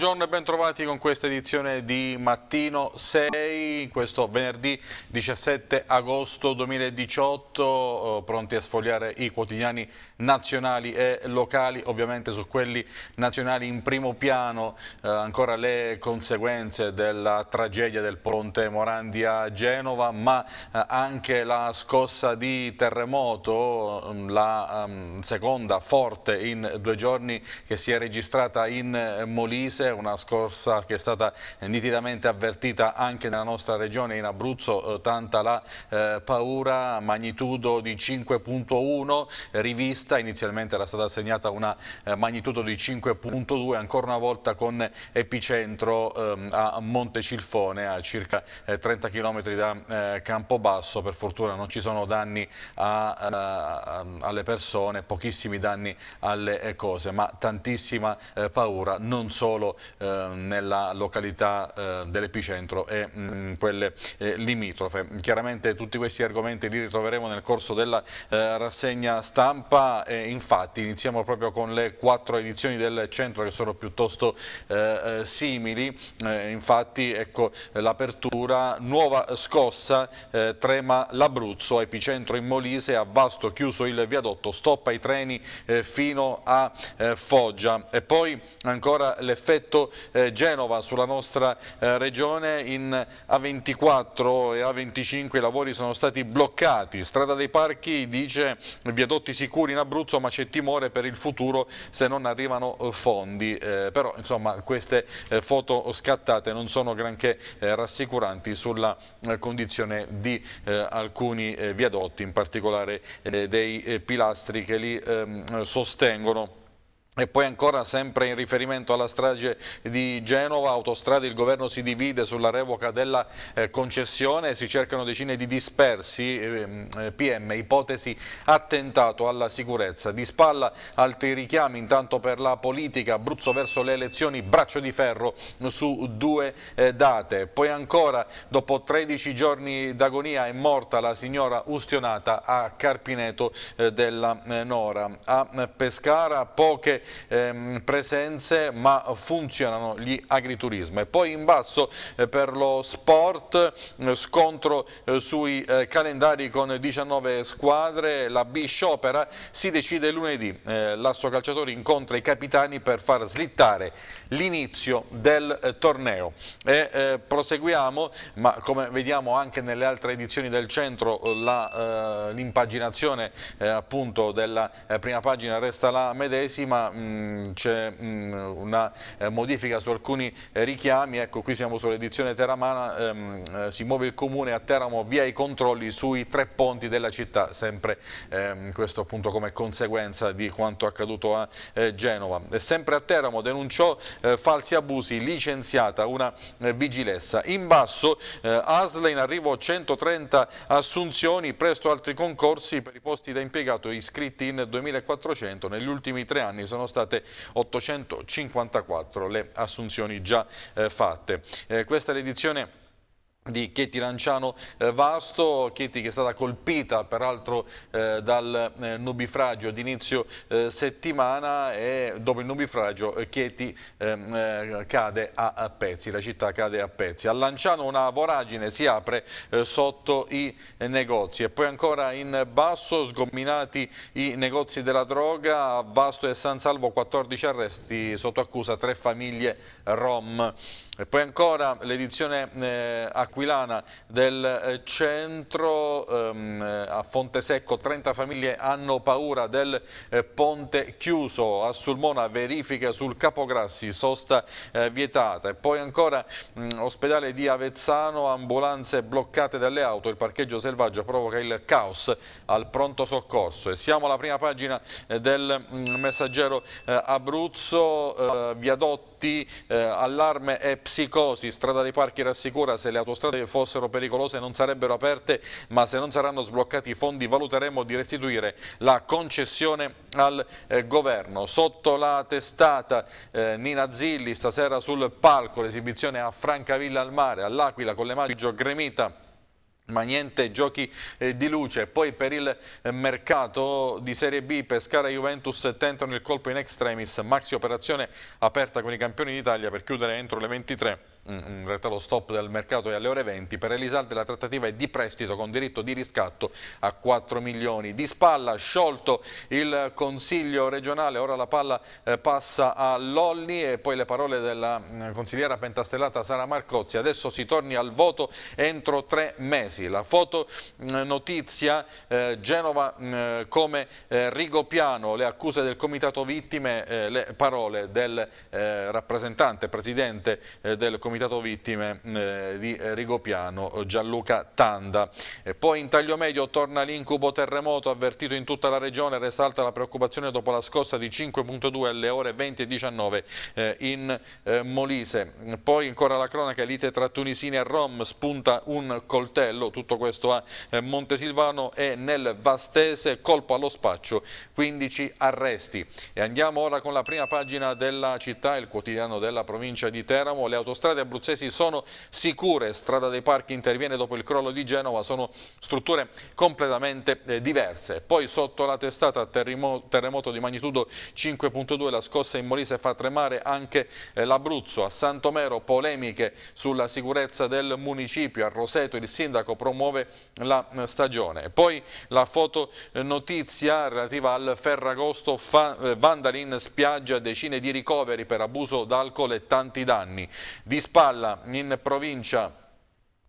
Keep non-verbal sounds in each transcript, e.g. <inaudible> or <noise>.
Buongiorno e bentrovati con questa edizione di Mattino 6, questo venerdì 17 agosto 2018, pronti a sfogliare i quotidiani nazionali e locali, ovviamente su quelli nazionali in primo piano eh, ancora le conseguenze della tragedia del ponte Morandi a Genova, ma eh, anche la scossa di terremoto, mm, la um, seconda forte in due giorni che si è registrata in eh, Molise, una scorsa che è stata eh, nitidamente avvertita anche nella nostra regione in Abruzzo, eh, tanta la eh, paura, magnitudo di 5.1 rivista, inizialmente era stata assegnata una eh, magnitudo di 5.2, ancora una volta con epicentro eh, a Montecilfone, a circa 30 eh, km da Campobasso, per fortuna non ci sono danni a, a, alle persone, pochissimi danni alle cose, ma tantissima paura non solo eh, nella località eh, dell'epicentro e mh, mm, quelle eh, limitrofe. Chiaramente tutti questi argomenti li ritroveremo nel corso della rassegna stampa e infatti iniziamo proprio con le quattro edizioni del centro che sono piuttosto simili, infatti ecco l'apertura nuova scossa eh, trema l'Abruzzo, epicentro in Molise, a Vasto chiuso il viadotto, stoppa i treni eh, fino a eh, Foggia e poi ancora l'effetto effetto eh, Genova sulla nostra eh, regione in A24 e A25 i lavori sono stati bloccati, strada dei parchi dice viadotti sicuri in Abruzzo ma c'è timore per il futuro se non arrivano eh, fondi, eh, però insomma queste eh, foto scattate non sono granché eh, rassicuranti sulla condizione di alcuni viadotti, in particolare dei pilastri che li ehm, sostengono. E poi ancora sempre in riferimento alla strage di Genova, autostrade, il governo si divide sulla revoca della eh, concessione, si cercano decine di dispersi, ehm, eh, PM, ipotesi attentato alla sicurezza. Di spalla altri richiami intanto per la politica, Abruzzo verso le elezioni, braccio di ferro su due eh, date. Poi ancora dopo 13 giorni d'agonia è morta la signora ustionata a Carpineto eh, della eh, Nora. A eh, Pescara poche ehm, presenze ma funzionano gli agriturismo e poi in basso eh, per lo sport eh, scontro eh, sui eh, calendari con 19 squadre la B sciopera si decide lunedì eh, l'asso calciatori incontra i capitani per far slittare l'inizio del torneo e proseguiamo ma come vediamo anche nelle altre edizioni del centro l'impaginazione appunto della prima pagina resta la medesima c'è una eh, modifica su alcuni eh, richiami, ecco qui siamo sull'edizione teramana, ehm, eh, si muove il comune a Teramo via i controlli sui tre ponti della città, sempre ehm, questo appunto come conseguenza di quanto accaduto a eh, Genova. E sempre a Teramo denunciò eh, falsi abusi, licenziata una eh, vigilessa. In basso Asle in arrivo 130 assunzioni, presto altri concorsi per i posti da impiegato iscritti in 2400, negli ultimi tre anni sono sono state 854 le assunzioni già eh, fatte. Eh, questa è l'edizione di Cheti Lanciano eh, Vasto, Cheti che è stata colpita peraltro eh, dal eh, nubifragio d'inizio eh, settimana e dopo il nubifragio Cheti eh, ehm, eh, cade a, a, pezzi, la città cade a pezzi. A Lanciano una voragine si apre sotto i negozi e poi ancora in basso sgominati i negozi della droga, a Vasto e San Salvo 14 arresti sotto accusa, tre famiglie rom. E poi ancora l'edizione eh, aquilana del eh, centro ehm, eh, a Secco, 30 famiglie hanno paura del eh, ponte chiuso, a Sulmona verifica sul Capograssi, sosta eh, vietata e poi ancora mh, mm, ospedale di Avezzano, ambulanze bloccate dalle auto, il parcheggio selvaggio provoca il caos al pronto soccorso e siamo alla prima pagina eh, del mh, mm, messaggero Abruzzo, viadotto morti, eh, allarme e psicosi, strada dei parchi rassicura se le autostrade fossero pericolose non sarebbero aperte ma se non saranno sbloccati i fondi valuteremo di restituire la concessione al eh, governo. Sotto la testata eh, Nina Zilli stasera sul palco l'esibizione a Francavilla al mare, all'Aquila con le mani Gremita ma niente giochi eh, di luce. Poi per il eh, mercato di Serie B, Pescara e Juventus tentano il colpo in extremis, maxi operazione aperta con i campioni d'Italia per chiudere entro le 23 in realtà lo stop del mercato è alle ore 20, per Elisalde la trattativa è di prestito con diritto di riscatto a 4 milioni. Di spalla sciolto il Consiglio regionale, ora la palla eh, passa a Lolli e poi le parole della mm, consigliera pentastellata Sara Marcozzi. Adesso si torni al voto entro tre mesi. La foto mm, notizia eh, Genova mm, come eh, Rigopiano, le accuse del comitato vittime, le parole del rappresentante, presidente del comitato comitato vittime eh, di Rigopiano, Gianluca Tanda. E poi in taglio medio torna l'incubo terremoto avvertito in tutta la regione, resta alta la preoccupazione dopo la scossa di 5.2 alle ore 20 e 19 eh, in eh, Molise. Poi ancora la cronaca, lite tra tunisini e Rom, spunta un coltello, tutto questo a eh, Montesilvano e nel Vastese colpo allo spaccio, 15 arresti. E andiamo ora con la prima pagina della città, il quotidiano della provincia di Teramo, le autostrade ospedali abruzzesi sono sicure, Strada dei Parchi interviene dopo il crollo di Genova, sono strutture completamente eh, diverse. Poi sotto la testata terremoto di magnitudo 5.2, la scossa in Molise fa tremare anche eh, l'Abruzzo, a Santomero polemiche sulla sicurezza del municipio, a Roseto il sindaco promuove la eh, stagione. Poi la fotonotizia relativa al Ferragosto, vandali in spiaggia, decine di ricoveri per abuso d'alcol e tanti danni. Disp Spalla in provincia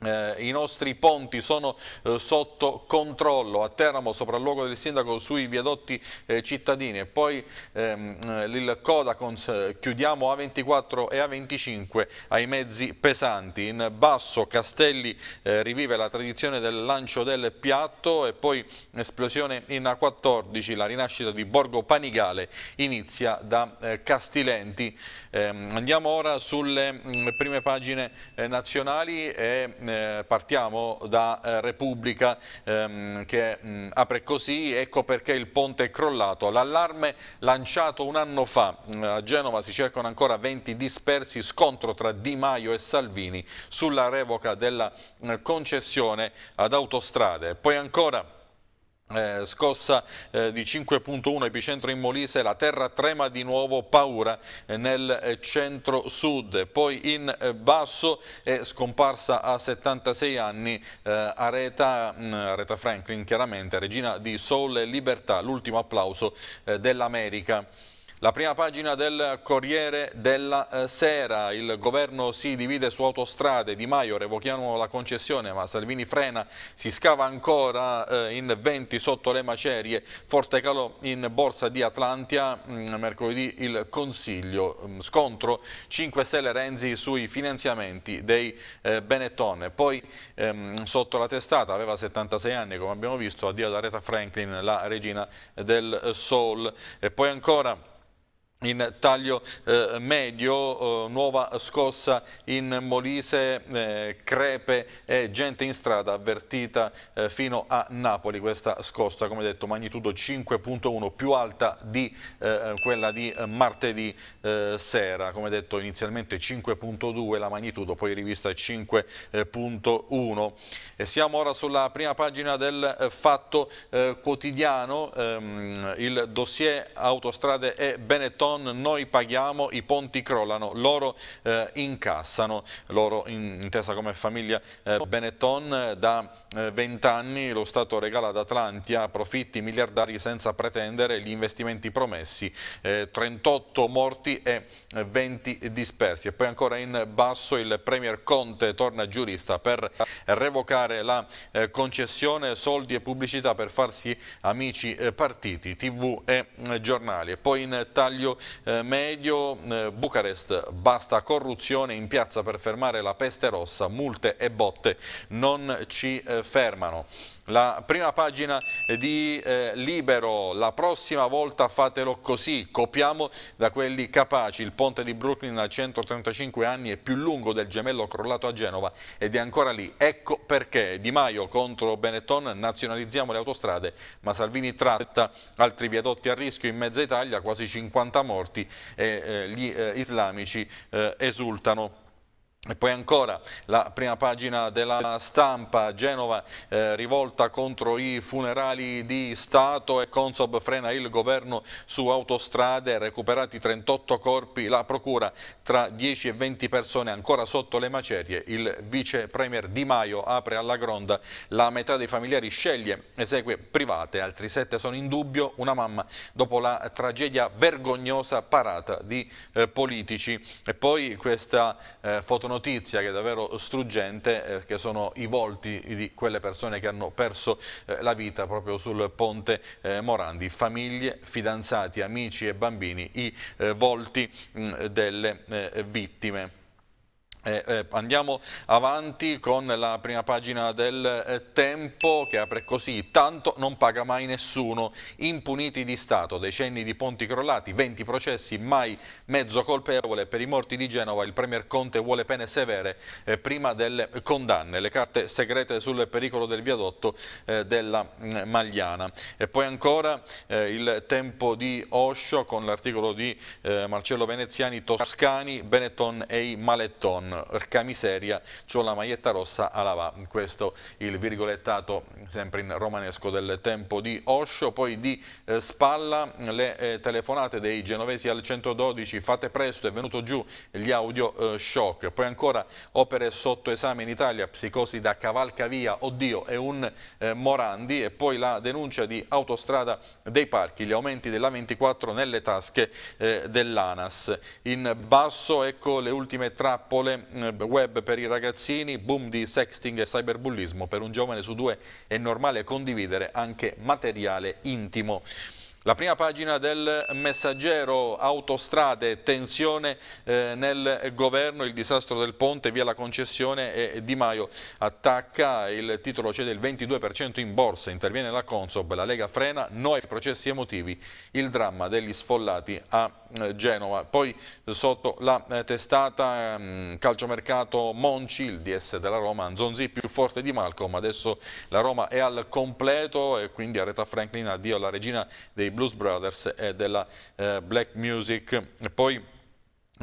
eh, I nostri ponti sono eh, sotto controllo, a Teramo sopralluogo del sindaco sui viadotti eh, cittadini e poi ehm, eh, il Codacons eh, chiudiamo A24 e A25 ai mezzi pesanti. In basso Castelli eh, rivive la tradizione del lancio del piatto e poi esplosione in A14, la rinascita di Borgo Panigale inizia da Castilenti. Ehm, andiamo ora sulle mh, mm, prime pagine nazionali e eh, partiamo da eh, Repubblica ehm, che mh, mm, apre così, ecco perché il ponte è crollato. L'allarme lanciato un anno fa, mm, a Genova si cercano ancora 20 dispersi, scontro tra Di Maio e Salvini sulla revoca della eh, concessione ad autostrade. Poi ancora... Eh, scossa eh, di 5.1 epicentro in Molise, la terra trema di nuovo paura eh, nel eh, centro-sud, poi in eh, basso è scomparsa a 76 anni eh, Areta, mh, mm, Areta, Franklin chiaramente, regina di Soul e Libertà, l'ultimo applauso dell'America. La prima pagina del Corriere della eh, Sera, il governo si divide su autostrade, Di Maio revochiamo la concessione ma Salvini frena, si scava ancora eh, in 20 sotto le macerie, forte calo in borsa di Atlantia, mm, mercoledì il Consiglio, mm, scontro 5 Stelle Renzi sui finanziamenti dei eh, Benetton, poi ehm, sotto la testata aveva 76 anni come abbiamo visto, addio ad Aretha Franklin, la regina del Soul e poi ancora in taglio eh, medio, eh, nuova scossa in Molise, eh, crepe e gente in strada avvertita eh, fino a Napoli, questa scossa come detto magnitudo 5.1 più alta di eh, quella di eh, martedì sera, come detto inizialmente 5.2 la magnitudo, poi rivista 5.1. siamo ora sulla prima pagina del Fatto Quotidiano, ehm, il dossier Autostrade e Benetton non noi paghiamo, i ponti crollano, loro eh, incassano, loro in, intesa come famiglia eh, Benetton eh, da eh, vent'anni eh, lo Stato regala ad Atlantia profitti miliardari senza pretendere gli investimenti promessi, 38 eh, morti e 20 dispersi e poi ancora in basso il Premier Conte torna giurista per revocare la concessione soldi e pubblicità per farsi amici partiti, tv e giornali e poi in taglio eh, medio, eh, Bucarest, basta corruzione in piazza per fermare la peste rossa, multe e botte non ci eh, fermano la prima pagina di eh, Libero, la prossima volta fatelo così, copiamo da quelli capaci, il ponte di Brooklyn a 135 anni è più lungo del gemello crollato a Genova ed è ancora lì, ecco perché Di Maio contro Benetton nazionalizziamo le autostrade, ma Salvini tratta altri viadotti a rischio in mezza Italia, quasi 50 morti e eh, gli eh, islamici eh, esultano. E poi ancora la prima pagina della stampa, Genova eh, rivolta contro i funerali di Stato e Consob frena il governo su autostrade, recuperati 38 corpi, la procura tra 10 e 20 persone ancora sotto le macerie, il vice premier Di Maio apre alla gronda, la metà dei familiari sceglie, esegue private, altri 7 sono in dubbio, una mamma dopo la tragedia vergognosa parata di eh, politici. E poi questa eh, foto notizia che è davvero struggente, eh, che sono i volti di quelle persone che hanno perso eh, la vita proprio sul ponte eh, Morandi, famiglie, fidanzati, amici e bambini, i eh, volti mh, mm, delle eh, vittime. Eh, eh, andiamo avanti con la prima pagina del eh, Tempo che apre così, tanto non paga mai nessuno, impuniti di Stato, decenni di ponti crollati, 20 processi, mai mezzo colpevole, per i morti di Genova il Premier Conte vuole pene severe eh, prima delle condanne, le carte segrete sul pericolo del viadotto eh, della mh, mm, Magliana. E poi ancora eh, il Tempo di Oscio con l'articolo di Marcello Veneziani, Toscani, Benetton e i Maletton. Orca Miseria, c'ho la maglietta rossa alla va. Questo il virgolettato sempre in romanesco del tempo di Osho, poi di eh, spalla le eh, telefonate dei genovesi al 112, fate presto, è venuto giù gli audio eh, shock, poi ancora opere sotto esame in Italia, psicosi da cavalcavia, oddio, è un eh, Morandi e poi la denuncia di autostrada dei parchi, gli aumenti della 24 nelle tasche eh, dell'ANAS. In basso ecco le ultime trappole eh, web per i ragazzini, boom di sexting e cyberbullismo, per un giovane su due è normale condividere anche materiale intimo. La prima pagina del messaggero, autostrade, tensione eh, nel governo, il disastro del ponte, via la concessione e Di Maio attacca, il titolo cede il 22% in borsa, interviene la Consob, la Lega frena, noi processi emotivi, il dramma degli sfollati a eh, Genova. Poi sotto la eh, testata mm, calciomercato Monci, il DS della Roma, Anzonzi più forte di Malcolm, adesso la Roma è al completo e quindi a Reta Franklin addio alla regina dei Blues Brothers e della eh, Black Music. E poi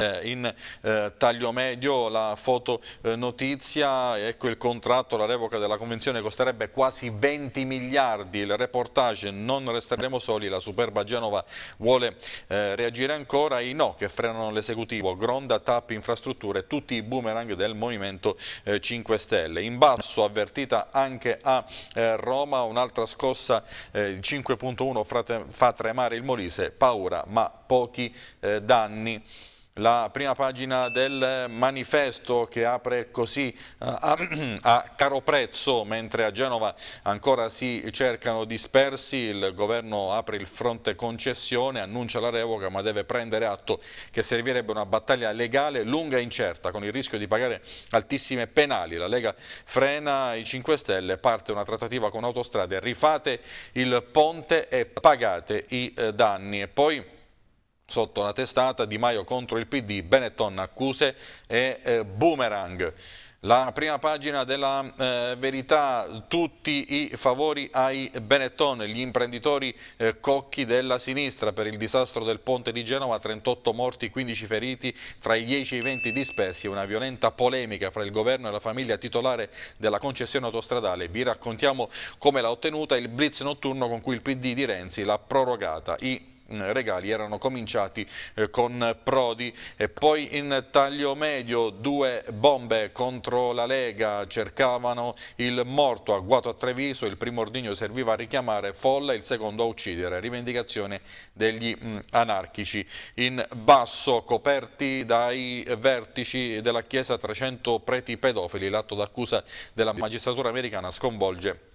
eh, in eh, taglio medio la fotonotizia, eh, ecco il contratto, la revoca della convenzione costerebbe quasi 20 miliardi, il reportage non resteremo soli, la superba Genova vuole eh, reagire ancora, i no che frenano l'esecutivo, Gronda, TAP, infrastrutture, tutti i boomerang del Movimento 5 eh, Stelle. In basso avvertita anche a eh, Roma un'altra scossa, il 5.1 fa tremare il Molise, paura ma pochi danni la prima pagina del manifesto che apre così eh, a, <clears throat> a, caro prezzo, mentre a Genova ancora si cercano dispersi, il governo apre il fronte concessione, annuncia la revoca ma deve prendere atto che servirebbe una battaglia legale lunga e incerta con il rischio di pagare altissime penali. La Lega frena i 5 Stelle, parte una trattativa con autostrade, rifate il ponte e pagate i eh, danni. E poi sotto la testata Di Maio contro il PD, Benetton accuse e eh, boomerang. La prima pagina della eh, verità, tutti i favori ai Benetton, gli imprenditori eh, cocchi della sinistra per il disastro del ponte di Genova, 38 morti, 15 feriti, tra i 10 e i 20 dispersi, una violenta polemica fra il governo e la famiglia titolare della concessione autostradale. Vi raccontiamo come l'ha ottenuta il blitz notturno con cui il PD di Renzi l'ha prorogata. I eh, regali erano cominciati eh, con Prodi e poi in taglio medio due bombe contro la Lega cercavano il morto agguato a Treviso, il primo ordigno serviva a richiamare folla, il secondo a uccidere, rivendicazione degli mm, anarchici. In basso coperti dai vertici della Chiesa 300 preti pedofili, l'atto d'accusa della magistratura americana sconvolge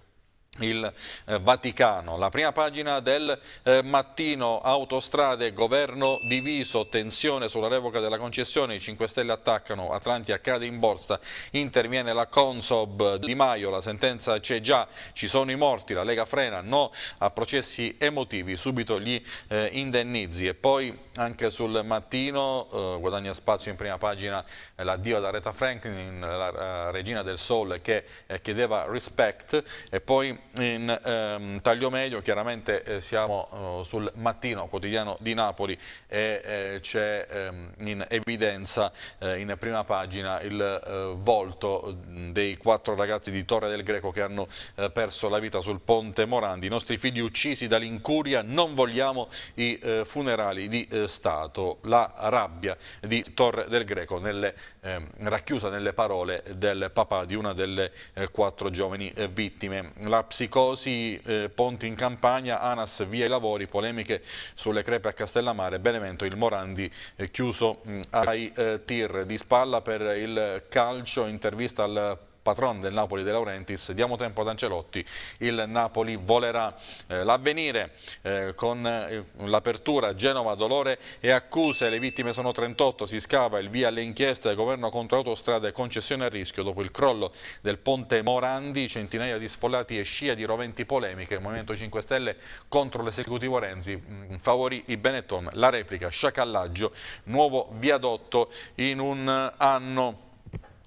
il eh, Vaticano. La prima pagina del eh, mattino, autostrade, governo diviso, tensione sulla revoca della concessione, i 5 Stelle attaccano, Atlantia accade in borsa, interviene la Consob Di Maio, la sentenza c'è già, ci sono i morti, la Lega frena, no a processi emotivi, subito gli eh, indennizi e poi anche sul mattino eh, guadagna spazio in prima pagina eh, l'addio ad Aretha Franklin, la regina del sole che chiedeva respect e poi in ehm, taglio medio, chiaramente eh, siamo eh, sul mattino quotidiano di Napoli e eh, c'è ehm, in evidenza eh, in prima pagina il eh, volto mm, dei quattro ragazzi di Torre del Greco che hanno perso la vita sul ponte Morandi, i nostri figli uccisi dall'incuria, non vogliamo i funerali di Stato, la rabbia di Torre del Greco nelle, ehm, racchiusa nelle parole del papà di una delle quattro giovani vittime. La psicosi, eh, ponti in campagna, ANAS via i lavori, polemiche sulle crepe a Castellamare, Benevento il Morandi eh, chiuso mh, mm, ai eh, tir. Di spalla per il calcio, intervista al patron del Napoli De Laurentiis, diamo tempo ad Ancelotti, il Napoli volerà eh, l'avvenire eh, con eh, l'apertura Genova, dolore e accuse, le vittime sono 38, si scava il via alle inchieste del governo contro autostrade e concessione a rischio dopo il crollo del ponte Morandi, centinaia di sfollati e scia di roventi polemiche, il Movimento 5 Stelle contro l'esecutivo Renzi, mh, mm, favorì i Benetton, la replica, sciacallaggio, nuovo viadotto in un anno.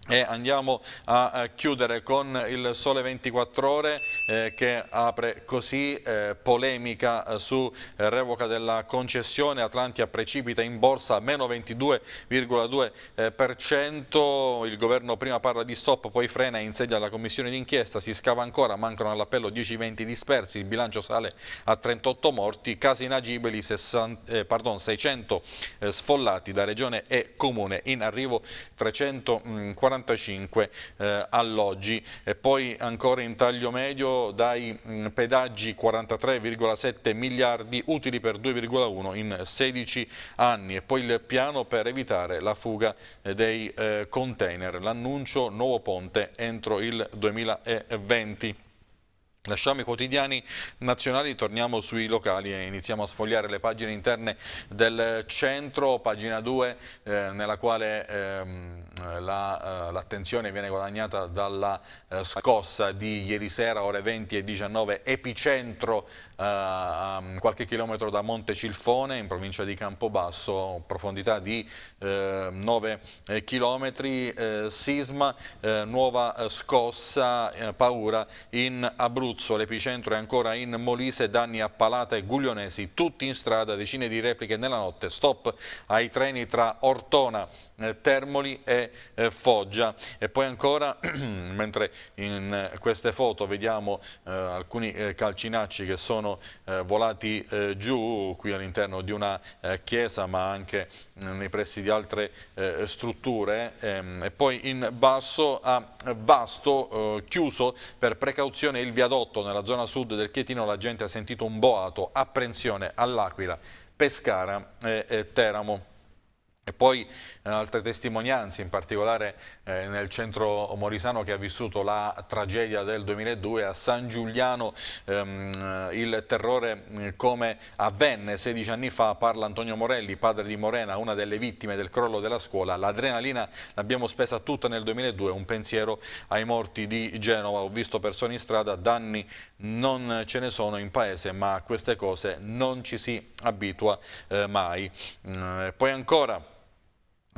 E andiamo a chiudere con il Sole 24 Ore eh, che apre così eh, polemica eh, su eh, revoca della concessione. Atlantia precipita in borsa a meno 22,2%. Eh, il governo prima parla di stop, poi frena e insedia la commissione d'inchiesta. Si scava ancora, mancano all'appello 10-20 dispersi. Il bilancio sale a 38 morti. Casi inagibili, 60, eh, pardon, 600 sfollati da regione e comune. In arrivo 340 45 eh, alloggi e poi ancora in taglio medio dai mh, mm, pedaggi 43,7 miliardi utili per 2,1 in 16 anni e poi il piano per evitare la fuga eh, dei eh, container, l'annuncio nuovo ponte entro il 2020. Lasciamo i quotidiani nazionali, torniamo sui locali e iniziamo a sfogliare le pagine interne del centro, pagina 2 eh, nella quale ehm, l'attenzione la, eh, viene guadagnata dalla eh, scossa di ieri sera ore 20 e 19 epicentro eh, a qualche chilometro da Monte Cilfone in provincia di Campobasso, profondità di 9 eh, eh, chilometri, sisma, nuova scossa, paura in Abruzzo Abruzzo, l'epicentro è ancora in Molise, danni a Palata e Guglionesi, tutti in strada, decine di repliche nella notte, stop ai treni tra Ortona, eh, Termoli e eh, Foggia. E poi ancora, <clears throat> mentre in eh, queste foto vediamo eh, alcuni calcinacci che sono eh, volati eh, giù qui all'interno di una chiesa ma anche nei pressi di altre eh, strutture ehm, e poi in basso a Vasto eh, chiuso per precauzione il viadotto nella zona sud del Chietino la gente ha sentito un boato apprensione all'Aquila, Pescara e, e Teramo. E poi eh, altre testimonianze, in particolare eh, nel centro morisano che ha vissuto la tragedia del 2002 a San Giuliano, ehm, eh, il terrore eh, come avvenne 16 anni fa, parla Antonio Morelli, padre di Morena, una delle vittime del crollo della scuola. L'adrenalina l'abbiamo spesa tutta nel 2002, un pensiero ai morti di Genova. Ho visto persone in strada, danni non ce ne sono in paese, ma a queste cose non ci si abitua eh, mai. Eh, poi ancora...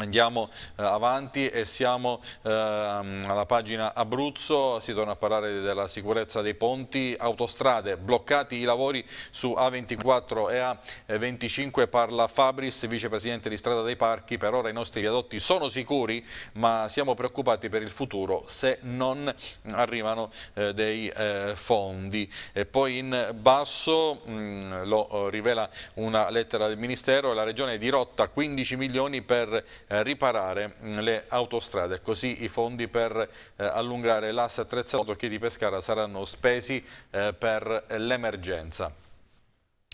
Andiamo eh, avanti e siamo ehm, alla pagina Abruzzo, si torna a parlare della sicurezza dei ponti, autostrade, bloccati i lavori su A24 e A25, parla Fabris, vicepresidente di Strada dei Parchi, per ora i nostri viadotti sono sicuri ma siamo preoccupati per il futuro se non arrivano eh, dei eh, fondi. E poi in basso, mm, lo rivela una lettera del Ministero, la Regione è dirotta 15 milioni per eh, riparare mm, le autostrade. Così i fondi per eh, allungare l'asse attrezzato che di Pescara saranno spesi eh, per l'emergenza.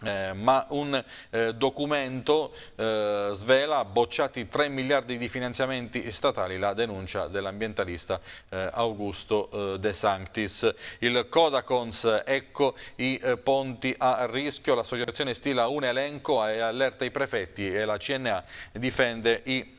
Eh, ma un eh, documento eh, svela bocciati 3 miliardi di finanziamenti statali la denuncia dell'ambientalista eh, Augusto eh, De Sanctis. Il Codacons, ecco i eh, ponti a rischio, l'associazione stila un elenco e allerta i prefetti e la CNA difende i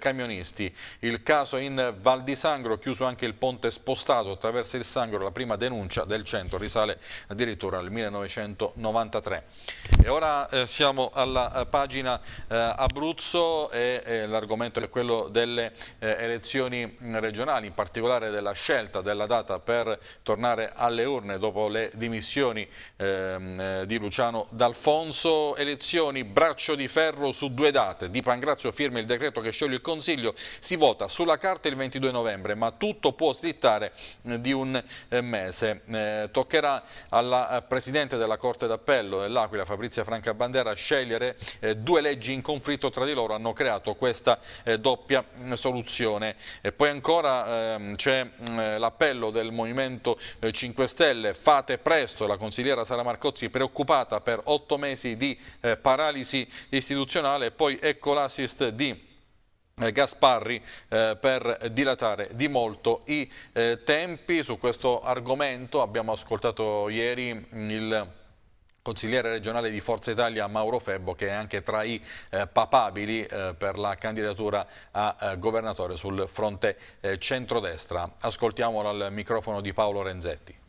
camionisti. Il caso in Val di Sangro, chiuso anche il ponte spostato attraverso il Sangro, la prima denuncia del centro risale addirittura al 1993. E ora eh, siamo alla eh, pagina eh, Abruzzo e eh, l'argomento è quello delle eh, elezioni mm, regionali, in particolare della scelta della data per tornare alle urne dopo le dimissioni ehm, eh, di Luciano D'Alfonso. Elezioni braccio di ferro su due date. Di Pangrazio firma il decreto che scioglie il Consiglio. Si vota sulla carta il 22 novembre, ma tutto può slittare di un mese. toccherà alla Presidente della Corte d'Appello dell'Aquila dell'Aquila, Fabrizia Franca Bandera, scegliere eh, due leggi in conflitto tra di loro hanno creato questa eh, doppia mm, soluzione. E poi ancora ehm, c'è mm, l'appello del Movimento 5 eh, Stelle, fate presto, la consigliera Sara Marcozzi preoccupata per otto mesi di eh, paralisi istituzionale, poi ecco l'assist di... Eh, Gasparri eh, per dilatare di molto i eh, tempi su questo argomento abbiamo ascoltato ieri mm, il consigliere regionale di Forza Italia Mauro Febbo che è anche tra i eh, papabili eh, per la candidatura a eh, governatore sul fronte eh, centrodestra. Ascoltiamolo al microfono di Paolo Renzetti.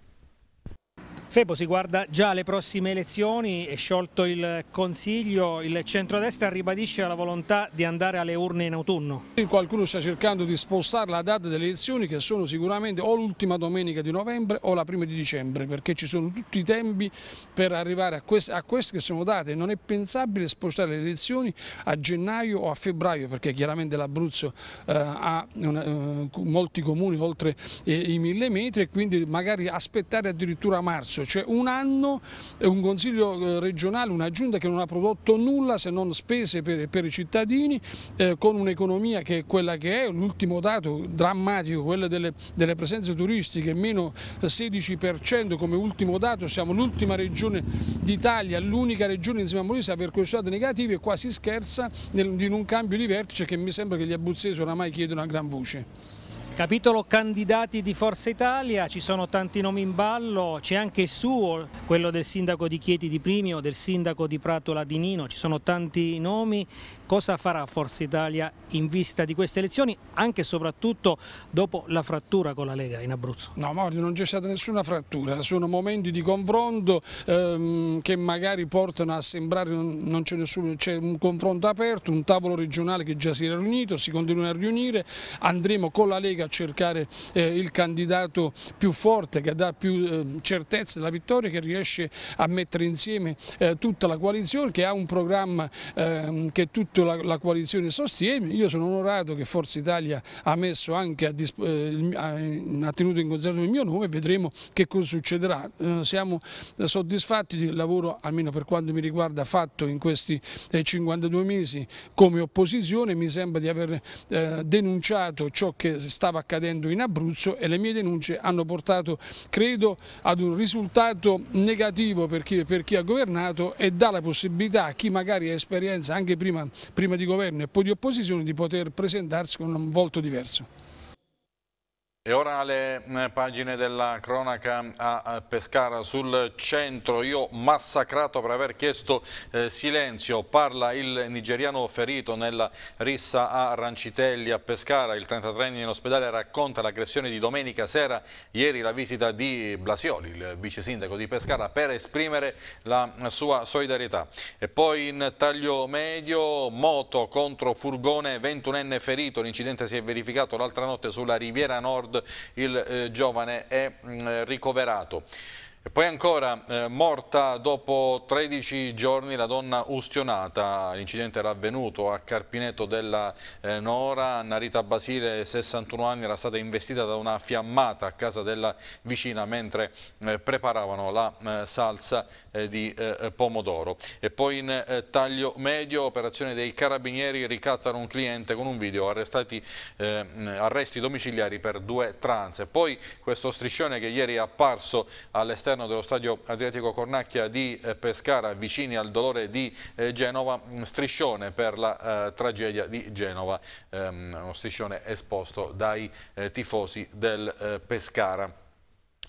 Febo si guarda già alle prossime elezioni, è sciolto il Consiglio, il centrodestra ribadisce la volontà di andare alle urne in autunno. Qualcuno sta cercando di spostare la data delle elezioni che sono sicuramente o l'ultima domenica di novembre o la prima di dicembre perché ci sono tutti i tempi per arrivare a queste, a queste che sono date. Non è pensabile spostare le elezioni a gennaio o a febbraio perché chiaramente l'Abruzzo eh, ha una, eh, molti comuni oltre eh, i mille metri e quindi magari aspettare addirittura marzo questo, cioè un anno eh, un Consiglio eh, regionale, una giunta che non ha prodotto nulla se non spese per, per i cittadini, eh, con un'economia che è quella che è, l'ultimo dato drammatico, quello delle, delle presenze turistiche, meno 16% eh, come ultimo dato, siamo l'ultima regione d'Italia, l'unica regione insieme a Molise a aver questo dato negativo e qua si scherza in un cambio di vertice che mi sembra che gli abruzzesi oramai chiedono a gran voce. Capitolo candidati di Forza Italia, ci sono tanti nomi in ballo, c'è anche il suo, quello del sindaco di Chieti di Primio, del sindaco di Pratola di Nino, ci sono tanti nomi, cosa farà Forza Italia in vista di queste elezioni, anche e soprattutto dopo la frattura con la Lega in Abruzzo? No Mario, non c'è stata nessuna frattura, sono momenti di confronto ehm, che magari portano a sembrare non, non c'è nessuno, c'è un confronto aperto, un tavolo regionale che già si era riunito, si continua a riunire, andremo con la Lega a cercare eh, il candidato più forte che dà più eh, certezza della vittoria, che riesce a mettere insieme eh, tutta la coalizione, che ha un programma ehm, che è tutto tutta la, la coalizione sostiene. Io sono onorato che Forza Italia ha, a, eh, ha tenuto in considerazione il mio nome e vedremo che cosa succederà. Eh, siamo eh, soddisfatti del lavoro, almeno per quanto mi riguarda, fatto in questi 52 eh, mesi come opposizione. Mi sembra di aver eh, denunciato ciò che stava accadendo in Abruzzo e le mie denunce hanno portato, credo, ad un risultato negativo per chi, per chi ha governato e dà la possibilità a chi magari ha esperienza anche prima prima di governo e poi di opposizione, di poter presentarsi con un volto diverso. E ora le mm, pagine della cronaca a Pescara sul centro, io massacrato per aver chiesto eh, silenzio, parla il nigeriano ferito nella rissa a Rancitelli a Pescara, il 33enne in ospedale racconta l'aggressione di domenica sera, ieri la visita di Blasioli, il vice sindaco di Pescara, per esprimere la sua solidarietà. E poi in taglio medio, moto contro furgone, 21enne ferito, l'incidente si è verificato l'altra notte sulla Riviera Nord Nord il eh, giovane è mm, ricoverato. E poi ancora, eh, morta dopo 13 giorni la donna ustionata, l'incidente era avvenuto a Carpineto della eh, Nora, Narita Basile, 61 anni, era stata investita da una fiammata a casa della vicina mentre eh, preparavano la eh, salsa eh, di eh, pomodoro. E poi in taglio medio, operazione dei carabinieri, ricattano un cliente con un video, arrestati, arresti domiciliari per due trans. E poi questo striscione che ieri è apparso all'esterno all'interno dello stadio Adriatico Cornacchia di eh, Pescara, vicini al dolore di eh, Genova, mm, striscione per la eh, tragedia di Genova, ehm, uno striscione esposto dai tifosi del Pescara.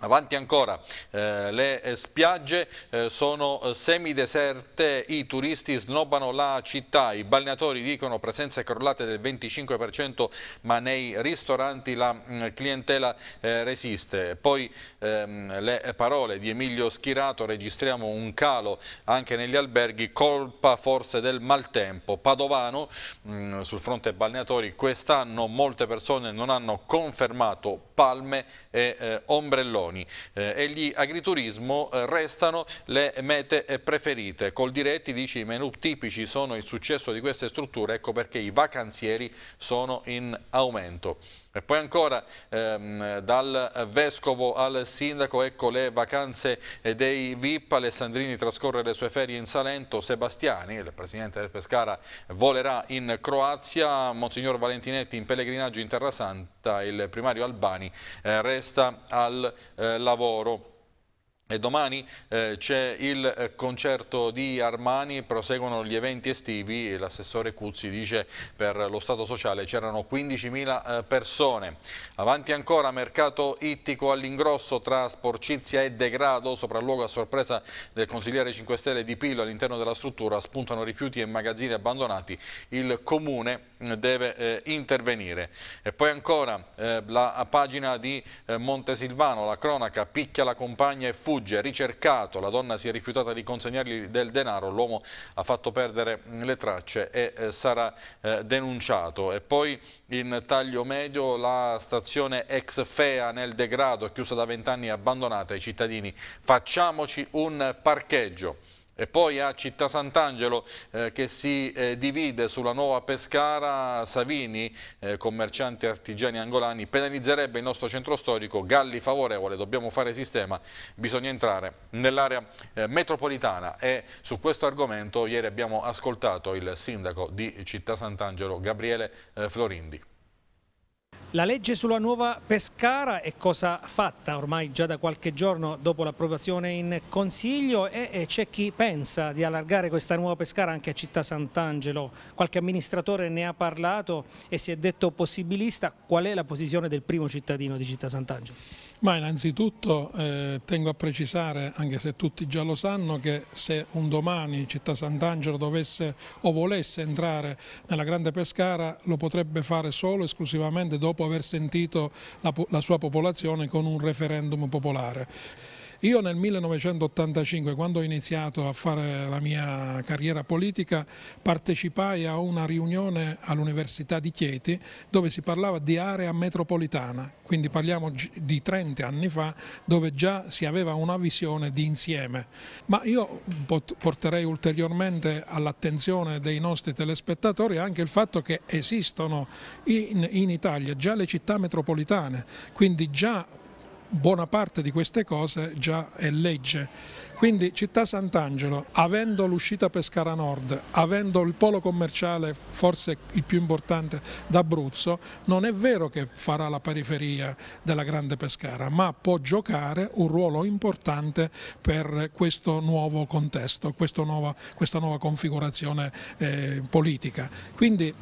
Avanti ancora, eh, le eh, spiagge eh, sono eh, semideserte, i turisti snobbano la città, i balneatori dicono presenze crollate del 25% ma nei ristoranti la mh, mm, clientela eh, resiste. Poi ehm, le parole di Emilio Schirato, registriamo un calo anche negli alberghi, colpa forse del maltempo. Padovano, mh, mm, sul fronte balneatori, quest'anno molte persone non hanno confermato palme e eh, ombrelloni regioni eh, e gli agriturismo eh, restano le mete eh, preferite. Col diretti dice i menu tipici sono il successo di queste strutture, ecco perché i vacanzieri sono in aumento. E poi ancora ehm, dal vescovo al sindaco, ecco le vacanze eh, dei VIP, Alessandrini trascorre le sue ferie in Salento, Sebastiani, il presidente del Pescara, volerà in Croazia, Monsignor Valentinetti in pellegrinaggio in Terra Santa, il primario Albani eh, resta al eh, lavoro. E domani eh, c'è il eh, concerto di Armani, proseguono gli eventi estivi, l'assessore Cuzzi dice per lo Stato sociale c'erano 15.000 eh, persone. Avanti ancora, mercato ittico all'ingrosso tra sporcizia e degrado, sopralluogo a sorpresa del consigliere 5 Stelle di Pillo all'interno della struttura, spuntano rifiuti e magazzini abbandonati, il comune mm, deve eh, intervenire. E poi ancora eh, la pagina di eh, Montesilvano, la cronaca, picchia la compagna e fugge fugge, ricercato, la donna si è rifiutata di consegnargli del denaro, l'uomo ha fatto perdere mm, le tracce e eh, sarà eh, denunciato. E poi in taglio medio la stazione ex FEA nel degrado, chiusa da vent'anni e abbandonata ai cittadini. Facciamoci un parcheggio. E poi a Città Sant'Angelo eh, che si eh, divide sulla nuova Pescara, Savini, eh, commercianti artigiani angolani, penalizzerebbe il nostro centro storico, Galli favorevole, dobbiamo fare sistema, bisogna entrare nell'area eh, metropolitana e su questo argomento ieri abbiamo ascoltato il sindaco di Città Sant'Angelo, Gabriele eh, Florindi. La legge sulla nuova Pescara è cosa fatta ormai già da qualche giorno dopo l'approvazione in Consiglio e c'è chi pensa di allargare questa nuova Pescara anche a Città Sant'Angelo. Qualche amministratore ne ha parlato e si è detto possibilista. Qual è la posizione del primo cittadino di Città Sant'Angelo? Ma innanzitutto eh, tengo a precisare, anche se tutti già lo sanno, che se un domani Città Sant'Angelo dovesse o volesse entrare nella Grande Pescara lo potrebbe fare solo e esclusivamente dopo dopo aver sentito la, la sua popolazione con un referendum popolare. Io nel 1985, quando ho iniziato a fare la mia carriera politica, partecipai a una riunione all'Università di Chieti dove si parlava di area metropolitana, quindi parliamo di 30 anni fa, dove già si aveva una visione di insieme. Ma io porterei ulteriormente all'attenzione dei nostri telespettatori anche il fatto che esistono in, in Italia già le città metropolitane, quindi già buona parte di queste cose già è legge. Quindi Città Sant'Angelo, avendo l'uscita Pescara Nord, avendo il polo commerciale forse il più importante d'Abruzzo, non è vero che farà la periferia della Grande Pescara, ma può giocare un ruolo importante per questo nuovo contesto, questa nuova, questa nuova configurazione eh, politica. Quindi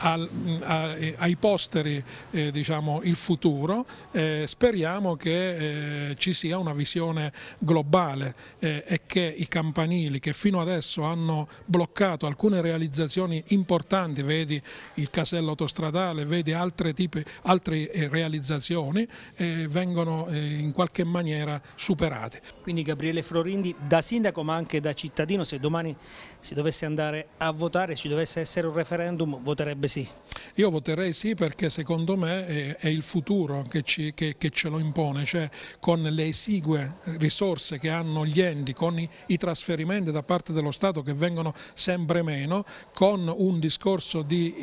al, a, ai posteri eh, diciamo, il futuro, eh, speriamo che eh, ci sia una visione globale eh, e che i campanili che fino adesso hanno bloccato alcune realizzazioni importanti, vedi il casello autostradale, vedi altre, tipi, altre eh, realizzazioni, eh, vengono in qualche maniera superate. Quindi Gabriele Florindi da sindaco ma anche da cittadino, se domani si dovesse andare a votare, ci dovesse essere un referendum, voterebbe sì? Io voterei sì perché secondo me è, il futuro che, ci, che, che ce lo impone, cioè con le esigue risorse che hanno gli enti, con i, i, trasferimenti da parte dello Stato che vengono sempre meno, con un discorso di,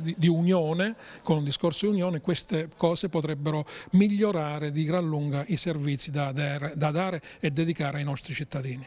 di, di unione, con un discorso di unione queste cose potrebbero migliorare di gran lunga i servizi da, da dare e dedicare ai nostri cittadini.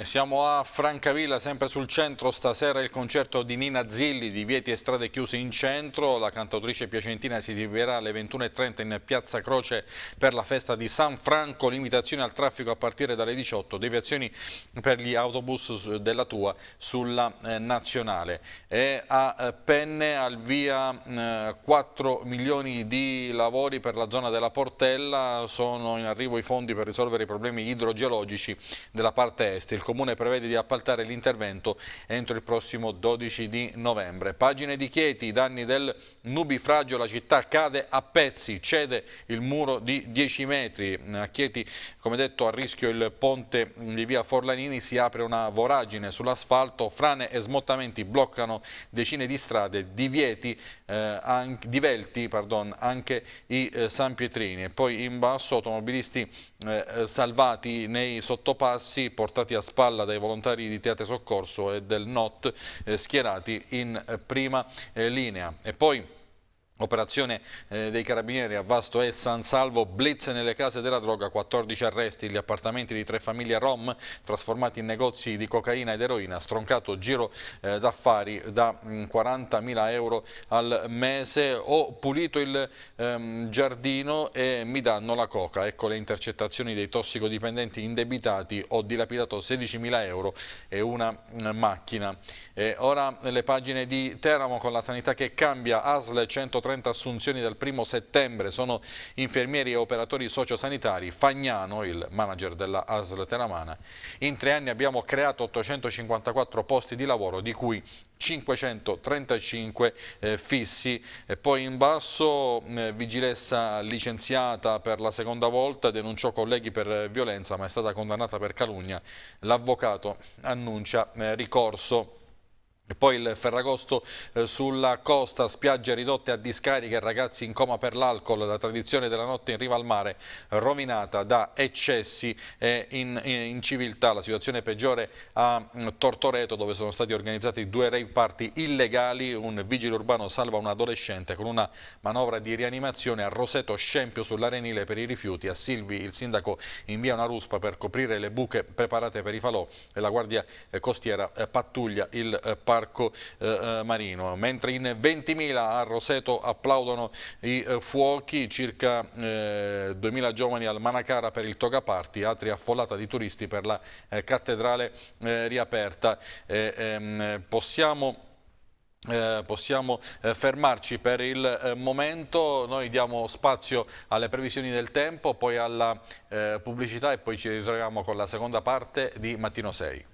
Siamo a Francavilla, sempre sul centro, stasera il concerto di Nina Zilli di Vieti e Strade Chiuse in centro, la cantautrice piacentina si esibirà alle 21.30 in Piazza Croce per la festa di San Franco, limitazioni al traffico a partire dalle 18, deviazioni per gli autobus della Tua sulla eh, nazionale. E a eh, Penne al via eh, 4 milioni di lavori per la zona della Portella, sono in arrivo i fondi per risolvere i problemi idrogeologici della parte est. Il Comune prevede di appaltare l'intervento entro il prossimo 12 di novembre. Pagine di Chieti, i danni del nubifragio, la città cade a pezzi, cede il muro di 10 metri. A Chieti, come detto, a rischio il ponte di via Forlanini, si apre una voragine sull'asfalto, frane e smottamenti bloccano decine di strade, divieti eh, anche, di Velti pardon, anche i eh, San Pietrini e poi in basso automobilisti eh, eh salvati nei sottopassi portati a spalla dai volontari di Teate Soccorso e del NOT eh, schierati in eh, prima linea e poi Operazione eh, dei carabinieri a Vasto e San Salvo, blitz nelle case della droga, 14 arresti, gli appartamenti di tre famiglie rom trasformati in negozi di cocaina ed eroina, stroncato giro eh, d'affari da 40.000 mm, euro al mese, ho pulito il ehm, giardino e mi danno la coca, ecco le intercettazioni dei tossicodipendenti indebitati, ho dilapidato 16.000 euro e una mm, macchina. E ora le pagine di Teramo con la sanità che cambia, ASL 130 130 assunzioni dal 1 settembre, sono infermieri e operatori sociosanitari. Fagnano, il manager della ASL Teramana, in tre anni abbiamo creato 854 posti di lavoro, di cui 535 eh, fissi. E poi in basso eh, Vigilessa licenziata per la seconda volta, denunciò colleghi per violenza ma è stata condannata per calunnia. L'avvocato annuncia eh, ricorso poi il Ferragosto eh, sulla costa, spiagge ridotte a discariche ragazzi in coma per l'alcol, la tradizione della notte in riva al mare rovinata da eccessi e in, in, inciviltà. La situazione è peggiore a mm, Tortoreto dove sono stati organizzati due rave party illegali, un vigile urbano salva un adolescente con una manovra di rianimazione a Roseto Scempio sull'Arenile per i rifiuti, a Silvi il sindaco invia una ruspa per coprire le buche preparate per i falò e la guardia eh, costiera eh, pattuglia il parco parco eh, eh, marino. Mentre in 20.000 a Roseto applaudono i eh, fuochi, circa 2.000 eh, giovani al Manacara per il Toga Party, altri affollata di turisti per la cattedrale riaperta. Ehm, possiamo... Eh, possiamo eh, fermarci per il eh, momento, noi diamo spazio alle previsioni del tempo, poi alla pubblicità e poi ci ritroviamo con la seconda parte di Mattino 6.